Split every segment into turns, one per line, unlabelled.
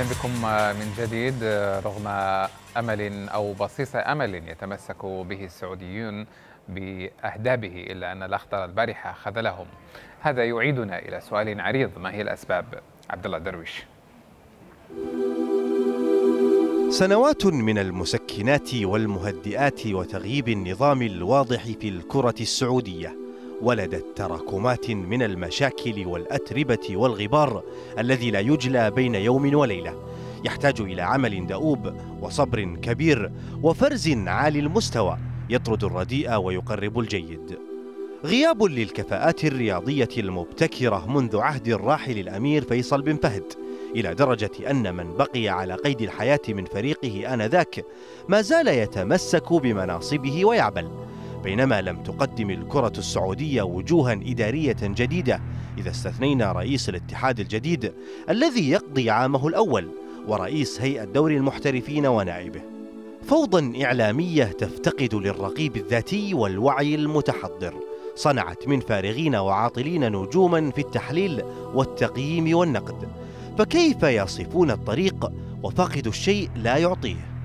أهلا بكم آه، من جديد آه، رغم أمل أو بصيص أمل يتمسك به السعوديون بأهدابه إلا أن الاخطر البارحة خذلهم هذا يعيدنا إلى سؤال عريض ما هي الأسباب عبد الله
درويش سنوات من المسكنات والمهدئات وتغييب النظام الواضح في الكرة السعودية ولدت تراكمات من المشاكل والأتربة والغبار الذي لا يجلى بين يوم وليلة يحتاج إلى عمل دؤوب وصبر كبير وفرز عالي المستوى يطرد الرديء ويقرب الجيد غياب للكفاءات الرياضية المبتكرة منذ عهد الراحل الأمير فيصل بن فهد إلى درجة أن من بقي على قيد الحياة من فريقه آنذاك ما زال يتمسك بمناصبه ويعمل بينما لم تقدم الكرة السعودية وجوها إدارية جديدة إذا استثنينا رئيس الاتحاد الجديد الذي يقضي عامه الأول ورئيس هيئة دوري المحترفين ونائبه فوضى إعلامية تفتقد للرقيب الذاتي والوعي المتحضر صنعت من فارغين وعاطلين نجوما في التحليل والتقييم والنقد فكيف يصفون الطريق وفاقد الشيء لا يعطيه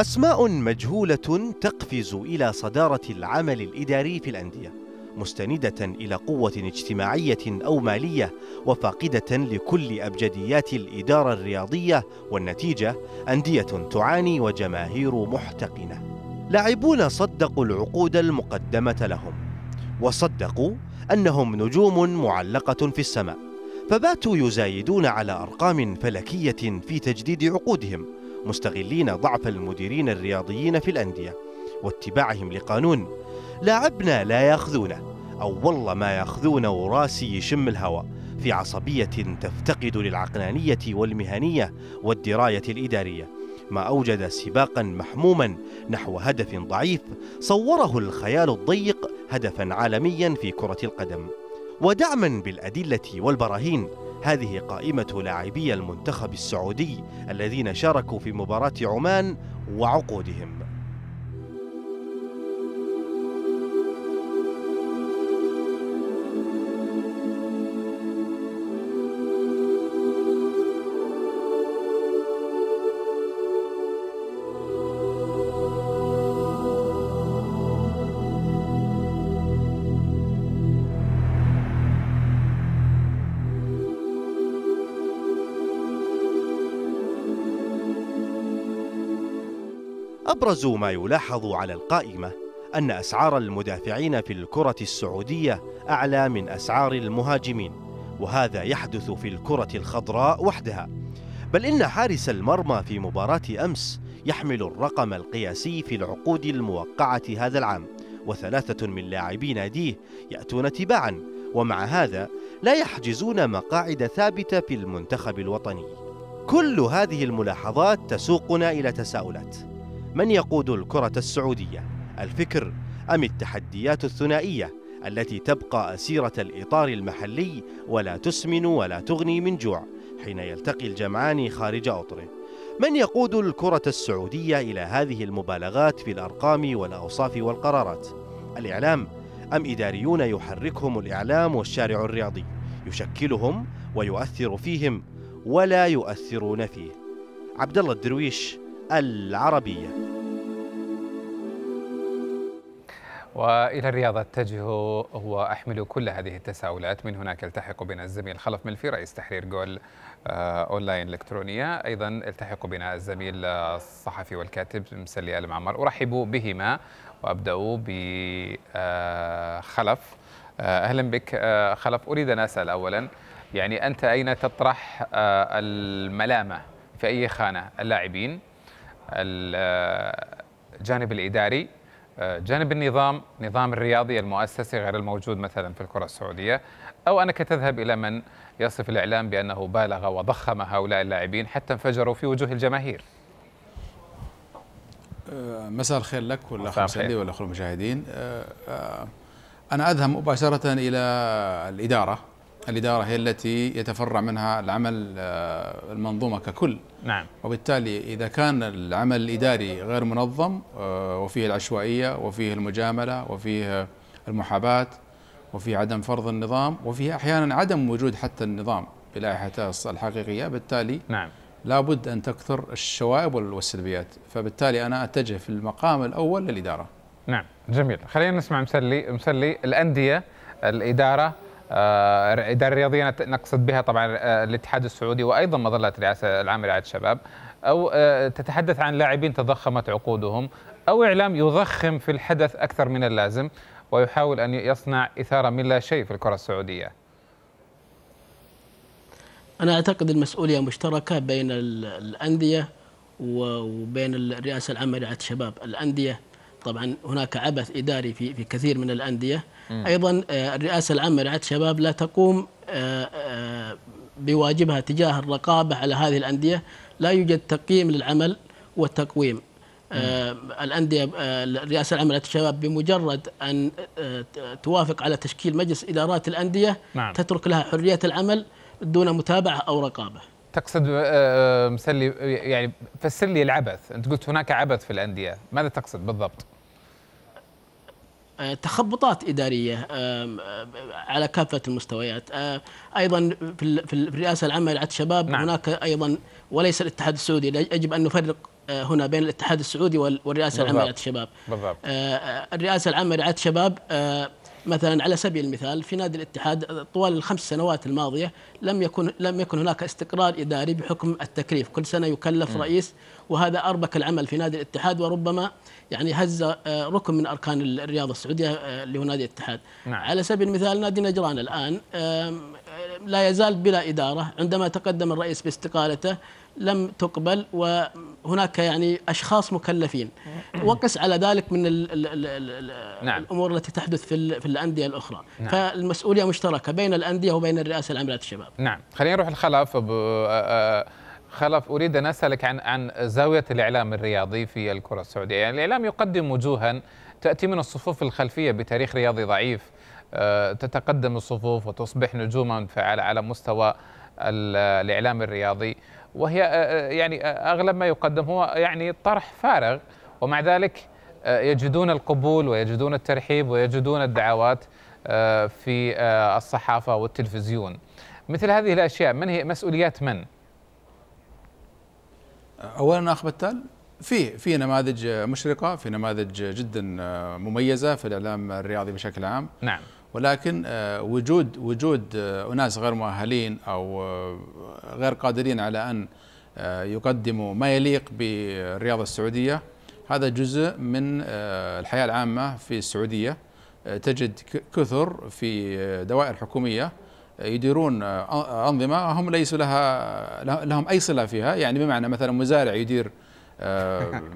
أسماء مجهولة تقفز إلى صدارة العمل الإداري في الأندية مستندة إلى قوة اجتماعية أو مالية وفاقدة لكل أبجديات الإدارة الرياضية والنتيجة أندية تعاني وجماهير محتقنة لاعبون صدقوا العقود المقدمة لهم وصدقوا أنهم نجوم معلقة في السماء فباتوا يزايدون على أرقام فلكية في تجديد عقودهم مستغلين ضعف المديرين الرياضيين في الأندية واتباعهم لقانون لاعبنا لا ياخذونه أو والله ما ياخذونه وراسي يشم الهواء في عصبية تفتقد للعقلانية والمهنية والدراية الإدارية ما أوجد سباقا محموما نحو هدف ضعيف صوره الخيال الضيق هدفا عالميا في كرة القدم ودعما بالأدلة والبراهين هذه قائمة لاعبي المنتخب السعودي الذين شاركوا في مباراة عمان وعقودهم أبرز ما يلاحظ على القائمة أن أسعار المدافعين في الكرة السعودية أعلى من أسعار المهاجمين وهذا يحدث في الكرة الخضراء وحدها بل إن حارس المرمى في مباراة أمس يحمل الرقم القياسي في العقود الموقعة هذا العام وثلاثة من لاعبي ناديه يأتون تباعا ومع هذا لا يحجزون مقاعد ثابتة في المنتخب الوطني كل هذه الملاحظات تسوقنا إلى تساؤلات من يقود الكرة السعودية الفكر أم التحديات الثنائية التي تبقى أسيرة الإطار المحلي ولا تسمن ولا تغني من جوع حين يلتقي الجمعان خارج أطره؟ من يقود الكرة السعودية إلى هذه المبالغات في الأرقام والأوصاف والقرارات الإعلام أم إداريون يحركهم الإعلام والشارع الرياضي يشكلهم ويؤثر فيهم ولا يؤثرون فيه عبد الله الدرويش العربية
وإلى الرياض أتجه وأحمل كل هذه التساؤلات من هناك التحق بنا الزميل خلف ملفي رئيس تحرير جول آه، أونلاين إلكترونية أيضا التحق بنا الزميل آه، الصحفي والكاتب مسلي آل معمر أرحب بهما وأبدأ بخلف آه، أهلا بك خلف أريد أن أسأل أولا يعني أنت أين تطرح الملامة في أي خانة اللاعبين الجانب الإداري آه، جانب النظام نظام الرياضي المؤسسي غير الموجود مثلا في الكرة السعودية أو أنك تذهب إلى من يصف الإعلام بأنه بالغ وضخم هؤلاء اللاعبين حتى انفجروا في وجوه الجماهير
آه، مساء الخير لك والأخ مسلي والأخوة المشاهدين آه، أنا أذهب مباشرة إلى الإدارة الإدارة هي التي يتفرع منها العمل آه، المنظومة ككل نعم وبالتالي إذا كان العمل الإداري غير منظم آه، وفيه العشوائية وفيه المجاملة وفيه المحاباة وفيه عدم فرض النظام وفيه أحيانا عدم وجود حتى النظام بلائحته الحقيقية بالتالي نعم لابد أن تكثر الشوائب والسلبيات فبالتالي أنا أتجه في المقام الأول للإدارة
نعم جميل خلينا نسمع مسلي مسلي الأندية الإدارة الاداره الرياضيه نقصد بها طبعا آه، الاتحاد السعودي وايضا مظله الرئاسه العامه لرعايه الشباب او آه، تتحدث عن لاعبين تضخمت عقودهم او اعلام يضخم في الحدث اكثر من اللازم ويحاول ان يصنع اثاره من لا شيء في الكره السعوديه.
انا اعتقد المسؤوليه مشتركه بين الانديه وبين الرئاسه العامه لرعايه الشباب، الانديه طبعا هناك عبث إداري في في كثير من الأندية م. أيضا آه، الرئاسة العامة لرعاية الشباب لا تقوم آه، آه، بواجبها تجاه الرقابة على هذه الأندية لا يوجد تقييم للعمل والتقويم الأندية الرئاسة العامة للشباب بمجرد أن توافق على تشكيل مجلس إدارات الأندية نعم. تترك لها حرية العمل دون متابعة أو رقابة
تقصد مسلي يعني فسر لي العبث أنت قلت هناك عبث في الأندية
ماذا تقصد بالضبط؟ آه، تخبطات إدارية على كافة المستويات آه، أيضا في الرئاسة العامة للعت الشباب نعم. هناك أيضا وليس الاتحاد السعودي يجب أن نفرق آه، هنا بين الاتحاد السعودي والرئاسه العامه لرعايه الشباب بالضبط. آه، آه، الرئاسه العامه لرعايه الشباب مثلا على سبيل المثال في نادي الاتحاد طوال الخمس سنوات الماضيه لم يكن لم يكن هناك استقرار اداري بحكم التكليف، كل سنه يكلف م. رئيس وهذا اربك العمل في نادي الاتحاد وربما يعني هز ركن من اركان الرياضه السعوديه اللي هو نادي الاتحاد. نعم. على سبيل المثال نادي نجران الان لا يزال بلا اداره، عندما تقدم الرئيس باستقالته لم تقبل وهناك يعني اشخاص مكلفين وقس على ذلك من الـ الـ الـ نعم. الامور التي تحدث في في الانديه الاخرى نعم. فالمسؤوليه مشتركه بين الانديه وبين الرئاسه العامه للشباب
نعم خلينا نروح لخلف خلف اريد ان اسالك عن عن زاويه الاعلام الرياضي في الكره السعوديه يعني الاعلام يقدم وجوها تاتي من الصفوف الخلفيه بتاريخ رياضي ضعيف تتقدم الصفوف وتصبح نجوما فعاله على مستوى الاعلام الرياضي وهي آه، آه، يعني آه، اغلب ما يقدم هو يعني طرح فارغ ومع ذلك يجدون القبول ويجدون الترحيب ويجدون الدعوات في الصحافه والتلفزيون. مثل هذه الاشياء من هي مسؤوليات من؟ اولا اخ بتال في في نماذج
مشرقه في نماذج جدا مميزه في الاعلام الرياضي بشكل عام نعم ولكن آه، وجود وجود آه، اناس غير مؤهلين او آه، غير قادرين على ان يقدموا ما يليق بالرياضه السعوديه هذا جزء من الحياه العامه في السعوديه تجد كثر في دوائر حكوميه يديرون انظمه هم ليس لها لهم اي صله فيها يعني بمعنى مثلا مزارع يدير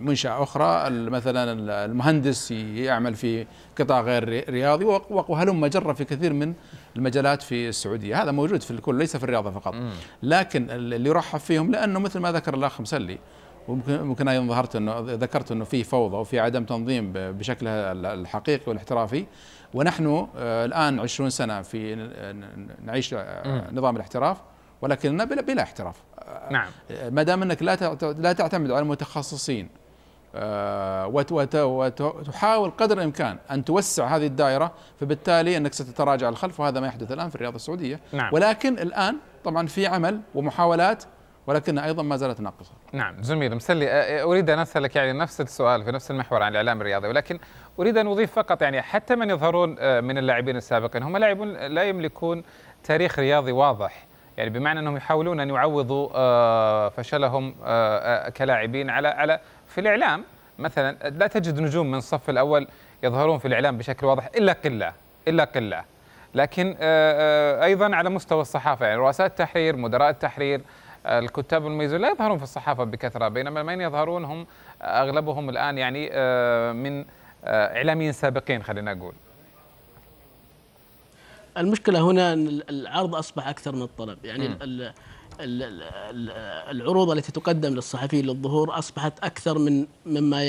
منشأة أخرى مثلا المهندس يعمل في قطاع غير رياضي وهلم جرة في كثير من المجالات في السعودية هذا موجود في الكل ليس في الرياضة فقط لكن اللي يرحب فيهم لأنه مثل ما ذكر الأخ مسلي وممكن ايضا ظهرت انه ذكرت انه في فوضى وفي عدم تنظيم بشكلها الحقيقي والاحترافي ونحن آه، الان 20 سنه في نعيش آه، نظام الاحتراف ولكن بلا, بلا احتراف نعم آه، ما دام انك لا لا تعتمد على المتخصصين آه، وتحاول قدر الامكان ان توسع هذه الدائره فبالتالي انك ستتراجع الخلف وهذا ما يحدث الان في الرياضه السعوديه نعم. ولكن الان طبعا في عمل ومحاولات ولكنها ايضا ما زالت ناقصه.
نعم جميل مسلي آه، اريد ان اسالك يعني نفس السؤال في نفس المحور عن الاعلام الرياضي ولكن اريد ان اضيف فقط يعني حتى من يظهرون من اللاعبين السابقين هم لاعبون لا يملكون تاريخ رياضي واضح يعني بمعنى انهم يحاولون ان يعوضوا آه، فشلهم آه، آه، كلاعبين على على في الاعلام مثلا لا تجد نجوم من الصف الاول يظهرون في الاعلام بشكل واضح الا قله الا قله لكن ايضا على مستوى الصحافه يعني رؤساء التحرير مدراء التحرير الكتاب المميزون لا يظهرون في الصحافه بكثره بينما من يظهرون هم اغلبهم الان يعني من اعلاميين سابقين خلينا نقول
المشكله هنا ان العرض اصبح اكثر من الطلب يعني العروض التي تقدم للصحفيين للظهور اصبحت اكثر من مما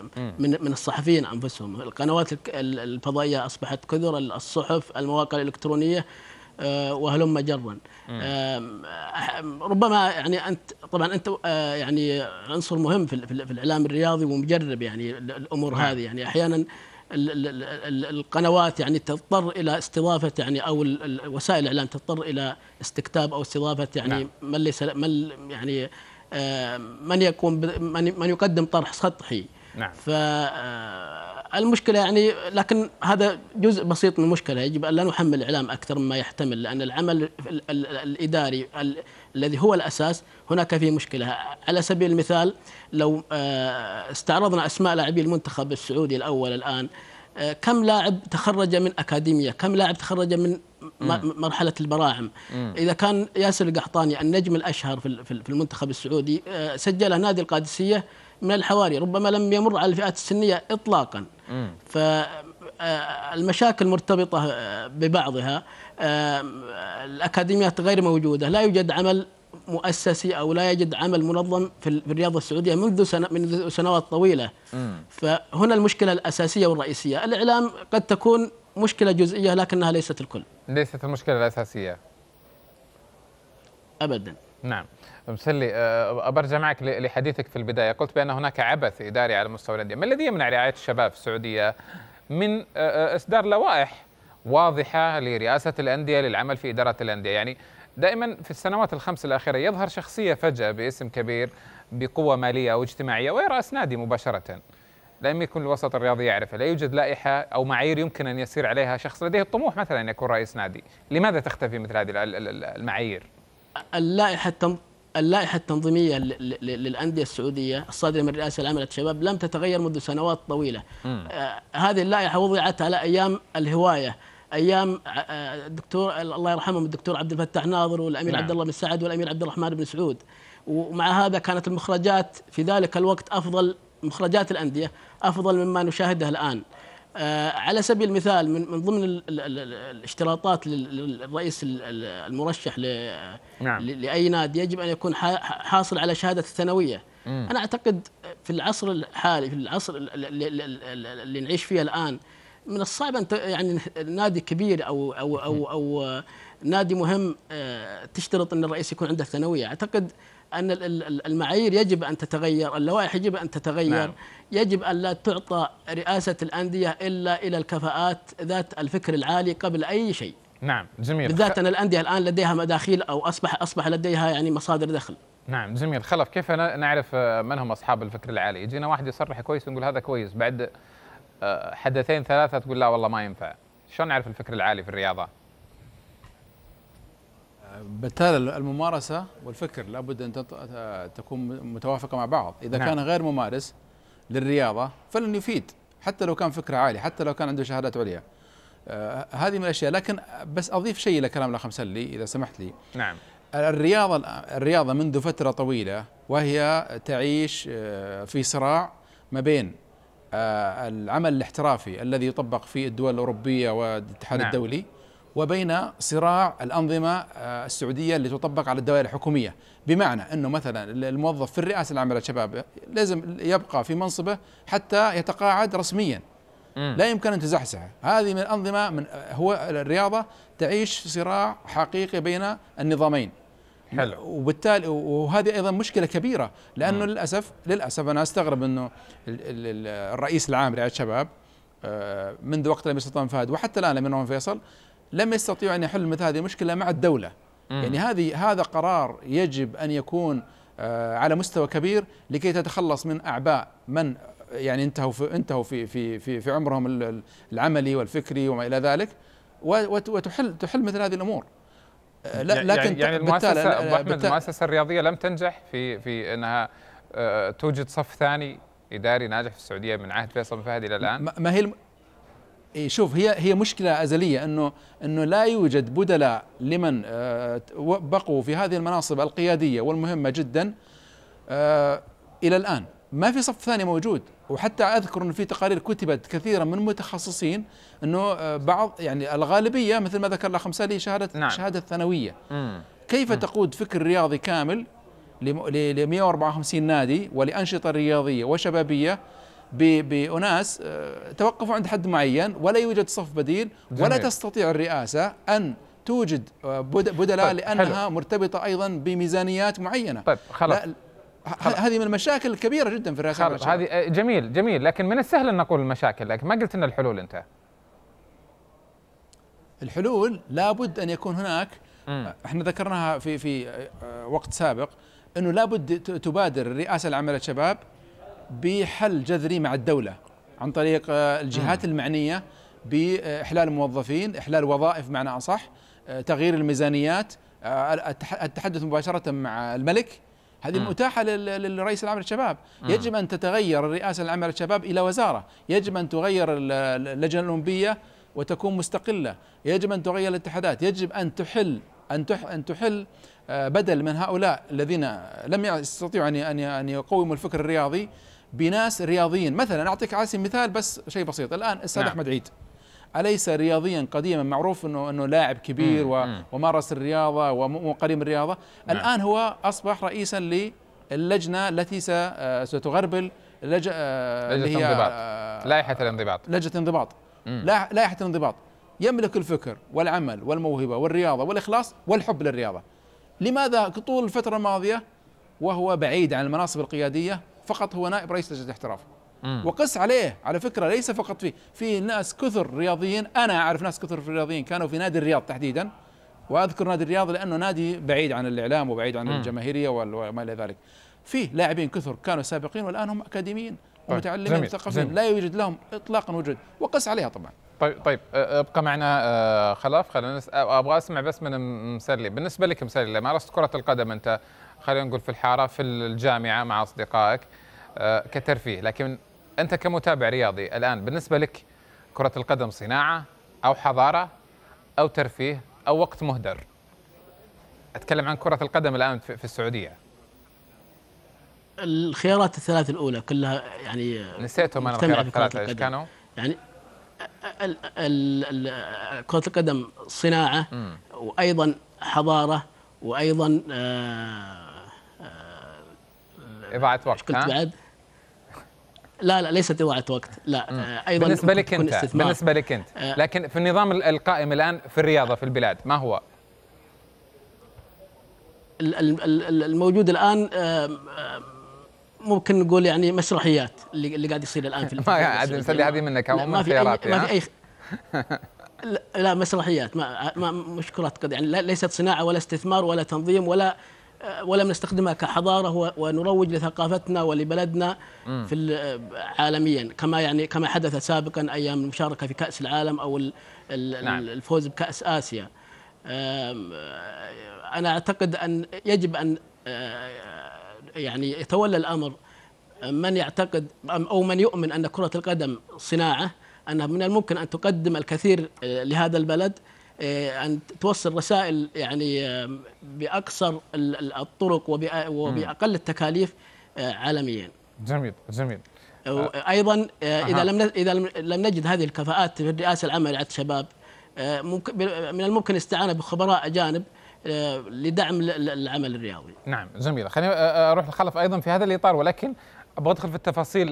من من الصحفيين انفسهم القنوات الفضائيه اصبحت كثر الصحف المواقع الالكترونيه آه، وهلم جرا ربما يعني انت طبعا انت آه، يعني عنصر مهم في الاعلام الرياضي ومجرب يعني الامور نعم. هذه يعني احيانا القنوات يعني تضطر الى استضافه يعني او وسائل الاعلام تضطر الى استكتاب او استضافه يعني نعم. من ليس من يعني آه، من يقوم من, يقدم طرح سطحي نعم ف آه، المشكله يعني لكن هذا جزء بسيط من المشكله يجب ان لا نحمل الاعلام اكثر مما يحتمل لان العمل الاداري الذي هو الأساس هناك فيه مشكلة على سبيل المثال لو آه، استعرضنا أسماء لاعبي المنتخب السعودي الأول الآن آه، كم لاعب تخرج من أكاديمية كم لاعب تخرج من مرحلة البراعم إذا كان ياسر القحطاني النجم الأشهر في المنتخب السعودي آه، سجله نادي القادسية من الحواري ربما لم يمر على الفئات السنية إطلاقا ف آه، المشاكل مرتبطة آه، ببعضها آه، الأكاديميات غير موجودة لا يوجد عمل مؤسسي او لا يجد عمل منظم في الرياضه السعوديه منذ سنة منذ سنوات طويله فهنا المشكله الاساسيه والرئيسيه الاعلام قد تكون مشكله جزئيه لكنها ليست الكل
ليست المشكله الاساسيه ابدا نعم مسلي برجع معك لحديثك في البدايه قلت بان هناك عبث اداري على مستوى الانديه ما الذي يمنع رعايه الشباب في السعوديه من آه، آه، اصدار لوائح واضحه لرئاسه الانديه للعمل في اداره الانديه يعني دائما في السنوات الخمس الاخيره يظهر شخصيه فجاه باسم كبير بقوه ماليه او اجتماعيه ويراس نادي مباشره لم يكن الوسط الرياضي يعرفه لا يوجد لائحه او معايير يمكن ان يسير عليها شخص لديه الطموح مثلا ان
يكون رئيس نادي لماذا تختفي مثل هذه المعايير اللائحه اللائحة التنظيمية للأندية السعودية الصادرة من رئاسة العامة للشباب لم تتغير منذ سنوات طويلة آه هذه اللائحة وضعت على أيام الهواية ايام الدكتور آه، الله يرحمهم الدكتور عبد الفتاح ناظر والامير نعم. عبد الله بن سعد والامير عبد الرحمن بن سعود ومع هذا كانت المخرجات في ذلك الوقت افضل مخرجات الانديه افضل مما نشاهده الان على سبيل المثال من من ضمن الـ الـ الاشتراطات للرئيس المرشح نعم. لاي نادي يجب ان يكون حاصل على شهاده الثانويه انا اعتقد في العصر الحالي في العصر اللي نعيش فيه الان من الصعب ان يعني نادي كبير او او او او نادي مهم تشترط ان الرئيس يكون عنده ثانويه اعتقد ان المعايير يجب ان تتغير اللوائح يجب ان تتغير نعم. يجب أن لا تعطى رئاسة الأندية إلا إلى الكفاءات ذات الفكر العالي قبل أي شيء
نعم جميل بالذات أن
الأندية الآن لديها مداخيل أو أصبح أصبح لديها يعني مصادر دخل
نعم جميل خلف كيف نعرف آه، من هم أصحاب الفكر العالي يجينا واحد يصرح كويس ونقول هذا كويس بعد آه، حدثين ثلاثة تقول لا والله ما ينفع شلون نعرف الفكر العالي في الرياضة آه،
بالتالي الممارسة والفكر لابد أن تكون متوافقة مع بعض إذا نعم. كان غير ممارس للرياضة فلن يفيد حتى لو كان فكرة عالية حتى لو كان عنده شهادات عليا آه هذه من الأشياء لكن بس أضيف شيء إلى كلام الأخ مسلي إذا سمحت لي نعم الرياضة الرياضة منذ فترة طويلة وهي تعيش آه، في صراع ما بين آه، العمل الاحترافي الذي يطبق في الدول الأوروبية والاتحاد نعم. الدولي وبين صراع الأنظمة آه، السعودية اللي تطبق على الدوائر الحكومية بمعنى أنه مثلا الموظف في الرئاسة العامة للشباب لازم يبقى في منصبه حتى يتقاعد رسميا لا يمكن أن تزحزحه هذه من الأنظمة من هو الرياضة تعيش صراع حقيقي بين النظامين حلو وبالتالي وهذه ايضا مشكله كبيره لانه مم. للاسف للاسف انا استغرب انه الرئيس العام لرعايه الشباب آه، منذ وقت الامير سلطان فهد وحتى الان الامير فيصل لم يستطيعوا ان يحلوا مثل هذه المشكله مع الدوله مم. يعني هذه هذا قرار يجب ان يكون آه، على مستوى كبير لكي تتخلص من اعباء من يعني انتهوا في انتهوا في في في, في عمرهم العملي والفكري وما الى ذلك وتحل تحل مثل هذه الامور آه، لا يعني- لكن يعني, يعني المؤسسه
المؤسسه الرياضيه لم تنجح في في انها آه، توجد صف ثاني اداري ناجح في السعوديه من عهد فيصل بن فهد الى الان
ما هي إيه، شوف هي هي مشكله ازليه انه انه لا يوجد بدلاء لمن آه، بقوا في هذه المناصب القياديه والمهمه جدا آه، الى الان ما في صف ثاني موجود وحتى اذكر انه في تقارير كتبت كثيرا من متخصصين انه آه، بعض يعني الغالبيه مثل ما ذكر الاخ مسالي شهاده نعم. شهاده ثانويه كيف م. تقود فكر رياضي كامل ل 154 نادي ولانشطه رياضيه وشبابيه بأناس آه، توقفوا عند حد معين ولا يوجد صف بديل جميل. ولا تستطيع الرئاسة أن توجد آه، بدلاء طيب لأنها حلو. مرتبطة أيضا بميزانيات معينة
طيب خلاص هذه من المشاكل الكبيرة جدا في الرئاسة هذه آه، جميل جميل لكن من السهل أن نقول المشاكل لكن ما قلت لنا الحلول أنت
الحلول لابد أن يكون هناك م. احنا ذكرناها في في وقت سابق انه لابد تبادر الرئاسه العمل الشباب بحل جذري مع الدولة عن طريق آه، الجهات المعنية بإحلال الموظفين إحلال وظائف معنى أصح آه، تغيير الميزانيات آه، التحدث مباشرة مع الملك هذه م. متاحة للرئيس العام للشباب م. يجب أن تتغير الرئاسة العامة للشباب إلى وزارة يجب أن تغير اللجنة الأولمبية وتكون مستقلة يجب أن تغير الاتحادات يجب أن تحل أن أن تحل بدل من هؤلاء الذين لم يستطيعوا أن أن يقوموا الفكر الرياضي بناس رياضيين مثلا اعطيك على مثال بس شيء بسيط الان الاستاذ نعم. احمد عيد اليس رياضيا قديما معروف انه انه لاعب كبير مم. ومارس الرياضه وقريب الرياضه نعم. الان هو اصبح رئيسا للجنه التي آه، ستغربل لج... آه، لجنه الانضباط آه، لائحه الانضباط لجنه الانضباط لائحه الانضباط يملك الفكر والعمل والموهبه والرياضه والاخلاص والحب للرياضه لماذا طول الفتره الماضيه وهو بعيد عن المناصب القياديه فقط هو نائب رئيس لجنه الاحتراف وقس عليه على فكره ليس فقط فيه في ناس كثر رياضيين انا اعرف ناس كثر في الرياضيين كانوا في نادي الرياض تحديدا واذكر نادي الرياض لانه نادي بعيد عن الاعلام وبعيد عن الجماهيريه وما الى ذلك فيه لاعبين كثر كانوا سابقين والان هم اكاديميين طيب، ومتعلمين مثقفين لا يوجد لهم اطلاقا وجود وقس عليها طبعا
طيب طيب أه، أه، ابقى معنا أه، خلاف خلينا ابغى اسمع بس من مسلي بالنسبه لك مسلي مارست كره القدم انت خلينا نقول في الحاره في الجامعه مع اصدقائك كترفيه لكن انت كمتابع رياضي الان بالنسبه لك كره القدم صناعه او حضاره او ترفيه او وقت مهدر اتكلم عن كره القدم الان في السعوديه
الخيارات الثلاث الاولى كلها يعني نسيتهم انا الخيارات الثلاثه ايش كانوا؟ يعني كرة القدم صناعة وأيضا حضارة وأيضا
إضاعة آه، وقت بعد
لا لا ليست إضاعة
وقت لا آه، أيضا بالنسبة لك أنت بالنسبة لك أنت لكن في النظام القائم الآن في الرياضة في البلاد ما هو؟
الموجود الآن ممكن نقول يعني مسرحيات اللي, اللي قاعد يصير الان في ما عاد نسلي هذه منك ما في اختيارات ما في يعني. اي لا, مسرحيات ما, ما مشكلات قد يعني ليست صناعه ولا استثمار ولا تنظيم ولا آه، ولا نستخدمها كحضاره ونروج لثقافتنا ولبلدنا في عالميا كما يعني كما حدث سابقا ايام المشاركه في كاس العالم او نعم. الفوز بكاس اسيا آه، انا اعتقد ان يجب ان آه، يعني يتولى الامر من يعتقد او من يؤمن ان كره القدم صناعه انها من الممكن ان تقدم الكثير آه، لهذا البلد آه، ان توصل رسائل يعني باقصر الطرق وباقل التكاليف آه، عالميا.
جميل جميل.
ايضا اذا لم اذا لم نجد هذه الكفاءات في الرئاسه العامه لرعايه الشباب من الممكن الاستعانه بخبراء اجانب آه، لدعم العمل الرياضي.
نعم جميل خليني آه، آه، اروح لخلف ايضا في هذا الاطار ولكن ابغى ادخل في التفاصيل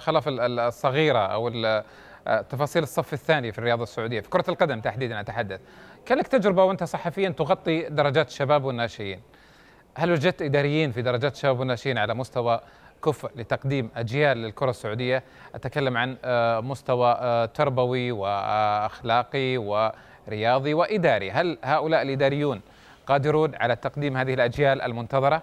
خلف الصغيره او تفاصيل الصف الثاني في الرياضه السعوديه في كره القدم تحديدا اتحدث. كان لك تجربه وانت صحفيا تغطي درجات الشباب والناشئين. هل وجدت اداريين في درجات الشباب والناشئين على مستوى كفء لتقديم اجيال للكره السعوديه؟ اتكلم عن مستوى تربوي واخلاقي ورياضي واداري، هل هؤلاء الاداريون قادرون على تقديم هذه الأجيال المنتظرة؟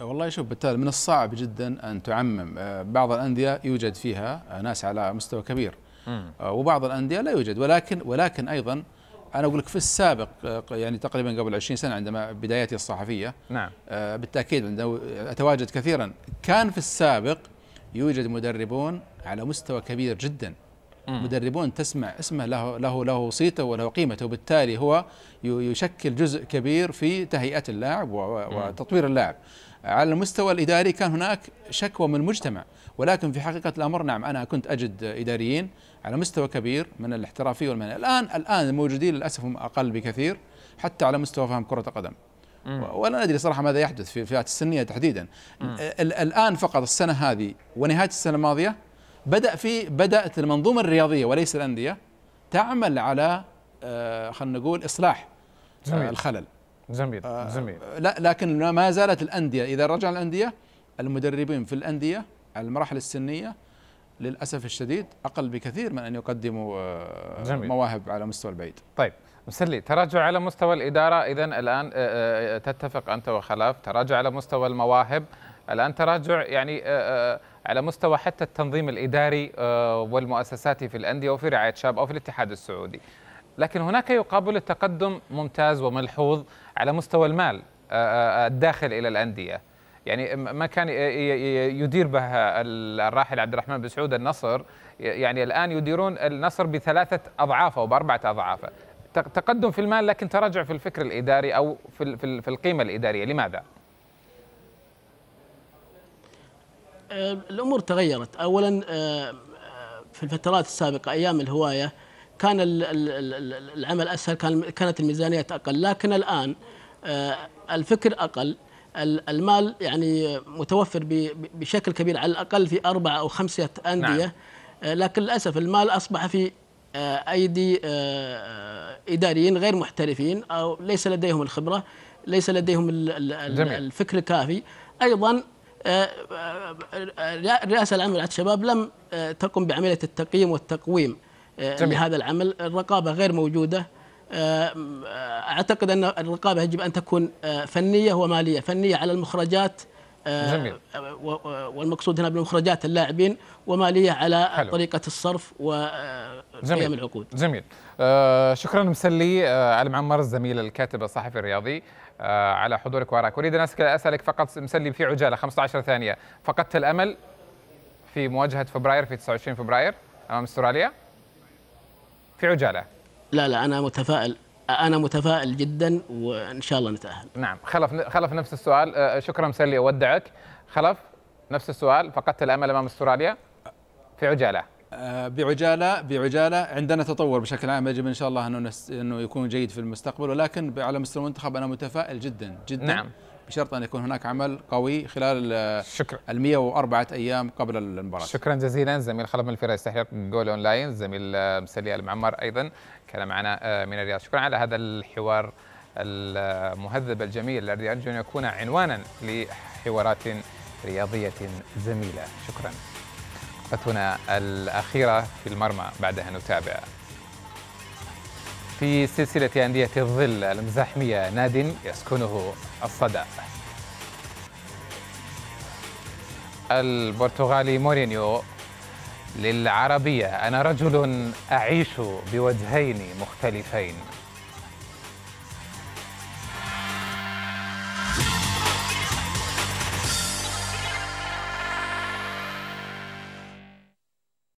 أه، والله شوف بالتالي من الصعب جدا أن تعمم أه، بعض الأندية يوجد فيها ناس على مستوى كبير أه، وبعض الأندية لا يوجد ولكن ولكن أيضا انا اقول لك في السابق يعني تقريبا قبل 20 سنه عندما بداياتي الصحفيه نعم بالتاكيد اتواجد كثيرا كان في السابق يوجد مدربون على مستوى كبير جدا مدربون تسمع اسمه له له له صيته وله قيمته وبالتالي هو يشكل جزء كبير في تهيئه اللاعب وتطوير اللاعب على المستوى الاداري كان هناك شكوى من المجتمع ولكن في حقيقه الامر نعم انا كنت اجد اداريين على مستوى كبير من الاحترافيه والمهنيه الان الان الموجودين للاسف هم اقل بكثير حتى على مستوى فهم كره القدم ولا ادري صراحه ماذا يحدث في الفئات السنيه تحديدا الان فقط السنه هذه ونهايه السنه الماضيه بدأ في بدأت المنظومة الرياضية وليس الأندية تعمل على آه، خلينا نقول إصلاح
آه، جميل. الخلل جميل آه، جميل
لا لكن ما زالت الأندية إذا رجع الأندية المدربين في الأندية على المراحل السنية للأسف الشديد أقل بكثير من أن يقدموا جميل. مواهب على مستوى البعيد
طيب مسلي تراجع على مستوى الإدارة إذا الآن تتفق أنت وخلاف تراجع على مستوى المواهب الآن تراجع يعني آه، آه، على مستوى حتى التنظيم الإداري آه، والمؤسساتي في الأندية وفي رعاية شاب أو في الاتحاد السعودي لكن هناك يقابل التقدم ممتاز وملحوظ على مستوى المال الداخل إلى الأندية يعني ما كان يدير بها الراحل عبد الرحمن بن سعود النصر يعني الآن يديرون النصر بثلاثة أضعافه بأربعة أضعافه تقدم في المال لكن تراجع في الفكر الإداري أو في القيمة الإدارية لماذا؟
آه، الامور تغيرت اولا آه، آه، في الفترات السابقه ايام الهوايه كان العمل اسهل كان كانت الميزانيات اقل لكن الان الفكر اقل المال يعني متوفر بشكل كبير على الاقل في اربعه او خمسه انديه نعم. لكن للاسف المال اصبح في ايدي اداريين غير محترفين او ليس لديهم الخبره ليس لديهم الفكر الكافي ايضا رئاسة العمل على الشباب لم آه، تقم بعملية التقييم والتقويم آه، جميل. لهذا العمل الرقابة غير موجودة آه، أعتقد أن الرقابة يجب أن تكون فنية ومالية فنية على المخرجات جميل. والمقصود هنا بالمخرجات اللاعبين ومالية على حلو. طريقة الصرف و جميل. قيم العقود
جميل آه شكرا مسلي آه علي معمر الزميل الكاتب الصحفي الرياضي آه على حضورك وراك اريد ان اسالك فقط مسلي في عجاله 15 ثانيه فقدت الامل في مواجهه فبراير في 29 فبراير امام استراليا في عجاله
لا لا انا متفائل انا متفائل جدا وان شاء الله نتاهل نعم خلف
خلف نفس السؤال آه، شكرا مسلي اودعك خلف نفس السؤال فقدت الامل امام استراليا في عجاله
آه، بعجاله بعجاله عندنا تطور بشكل عام يجب ان شاء الله انه نس... انه يكون جيد في المستقبل ولكن على مستوى المنتخب انا متفائل جدا جدا نعم
بشرط ان يكون هناك عمل قوي خلال شكرا ال 104 ايام قبل المباراه شكرا جزيلا زميل خلف من الفريق التحرير جول اون لاين زميل آه، مسلي المعمر ايضا كان معنا آه، من الرياض شكرا على هذا الحوار المهذب الجميل الذي ارجو ان يكون عنوانا لحوارات رياضيه جميله شكرا وقفتنا الأخيرة في المرمى بعدها نتابع في سلسلة أندية الظل المزاحمية ناد يسكنه الصدى البرتغالي مورينيو للعربية أنا رجل أعيش بوجهين مختلفين